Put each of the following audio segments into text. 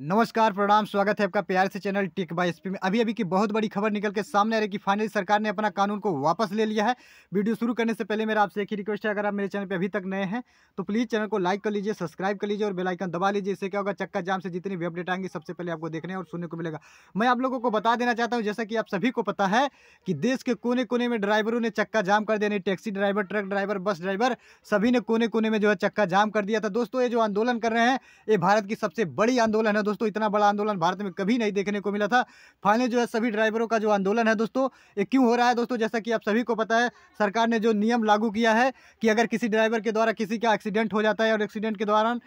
नमस्कार प्रणाम स्वागत है आपका प्यार से चैनल टिक बाय एसपी में अभी अभी की बहुत बड़ी खबर निकल के सामने आ रही है कि फाइनली सरकार ने अपना कानून को वापस ले लिया है वीडियो शुरू करने से पहले मेरा आपसे एक ही रिक्वेस्ट है अगर आप मेरे चैनल पे अभी तक नए हैं तो प्लीज़ चैनल को लाइक कर लीजिए सब्सक्राइब कर लीजिए और बेलाइकन दबा लीजिए इससे क्या होगा चक्का जाम से जितनी भी अपडेट आएंगी सबसे पहले आपको देखने और सुनने को मिलेगा मैं आप लोगों को बता देना चाहता हूँ जैसा कि आप सभी को पता है कि देश के कोने कोने में ड्राइवरों ने चक्का जाम कर दिया taxi driver truck driver bus driver सभी ने कोने कोने में जो है चक्का जाम कर दिया था दोस्तों ये जो आंदोलन कर रहे हैं ये भारत की सबसे बड़ी आंदोलन है हैं दोस्तों इतना बड़ा आंदोलन भारत में कभी नहीं देखने को मिला था फाइनली जो है सभी ड्राइवरों का जो आंदोलन है दोस्तों ये क्यों हो रहा है दोस्तों जैसा कि आप सभी को पता है सरकार ने जो नियम लागू किया है कि अगर किसी ड्राइवर के द्वारा किसी का एक्सीडेंट हो जाता है और एक्सीडेंट के दौरान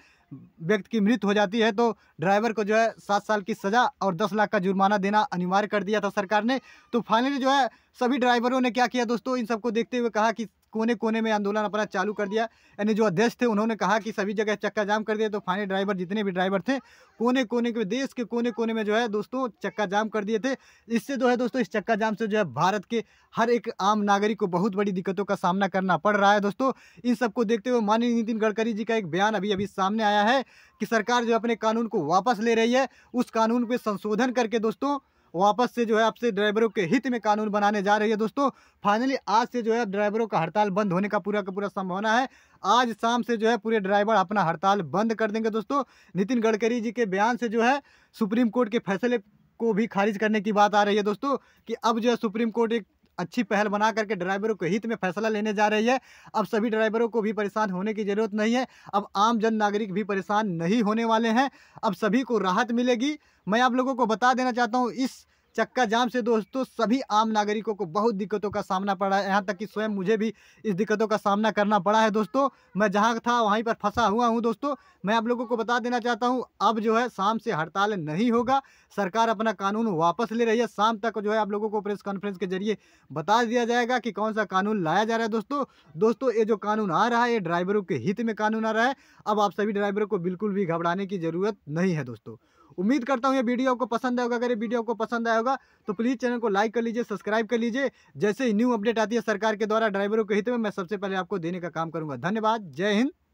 व्यक्ति की मृत्यु हो जाती है तो ड्राइवर को जो है सात साल की सज़ा और दस लाख का जुर्माना देना अनिवार्य कर दिया था सरकार ने तो फाइनली जो है सभी ड्राइवरों ने क्या किया दोस्तों इन सबको देखते हुए कहा कि कोने कोने में आंदोलन अपना चालू कर दिया यानी जो अध्यक्ष थे उन्होंने कहा कि सभी जगह चक्का जाम कर दिया तो फाइने ड्राइवर जितने भी ड्राइवर थे कोने कोने के देश के कोने कोने में जो है दोस्तों चक्का जाम कर दिए थे इससे जो है दोस्तों इस चक्का जाम से जो है भारत के हर एक आम नागरिक को बहुत बड़ी दिक्कतों का सामना करना पड़ रहा है दोस्तों इन सबको देखते हुए माननीय नितिन गडकरी जी का एक बयान अभी अभी सामने आया है कि सरकार जो अपने कानून को वापस ले रही है उस कानून पर संशोधन करके दोस्तों वापस से जो है आपसे ड्राइवरों के हित में कानून बनाने जा रही है दोस्तों फाइनली आज से जो है ड्राइवरों का हड़ताल बंद होने का पूरा का पूरा संभावना है आज शाम से जो है पूरे ड्राइवर अपना हड़ताल बंद कर देंगे दोस्तों नितिन गडकरी जी के बयान से जो है सुप्रीम कोर्ट के फैसले को भी खारिज करने की बात आ रही है दोस्तों कि अब जो है सुप्रीम कोर्ट एक अच्छी पहल बना करके ड्राइवरों के हित में फैसला लेने जा रही है अब सभी ड्राइवरों को भी परेशान होने की ज़रूरत नहीं है अब आम जन नागरिक भी परेशान नहीं होने वाले हैं अब सभी को राहत मिलेगी मैं आप लोगों को बता देना चाहता हूँ इस चक्का जाम से दोस्तों सभी आम नागरिकों को बहुत दिक्कतों का सामना पड़ा है यहाँ तक कि स्वयं मुझे भी इस दिक्कतों का सामना करना पड़ा है दोस्तों मैं जहाँ था वहीं पर फंसा हुआ हूँ दोस्तों मैं आप लोगों को बता देना चाहता हूँ अब जो है शाम से हड़ताल नहीं होगा सरकार अपना कानून वापस ले रही है शाम तक जो है आप लोगों को प्रेस कॉन्फ्रेंस के जरिए बता दिया जाएगा कि कौन सा कानून लाया जा रहा है दोस्तों दोस्तों ये जो कानून आ रहा है ये ड्राइवरों के हित में कानून आ रहा है अब आप सभी ड्राइवरों को बिल्कुल भी घबराने की ज़रूरत नहीं है दोस्तों उम्मीद करता हूँ ये वीडियो आपको पसंद आएगा अगर ये वीडियो आपको पसंद होगा तो प्लीज़ चैनल को लाइक कर लीजिए सब्सक्राइब कर लीजिए जैसे ही न्यू अपडेट आती है सरकार के द्वारा ड्राइवरों के हित में मैं सबसे पहले आपको देने का काम करूँगा धन्यवाद जय हिंद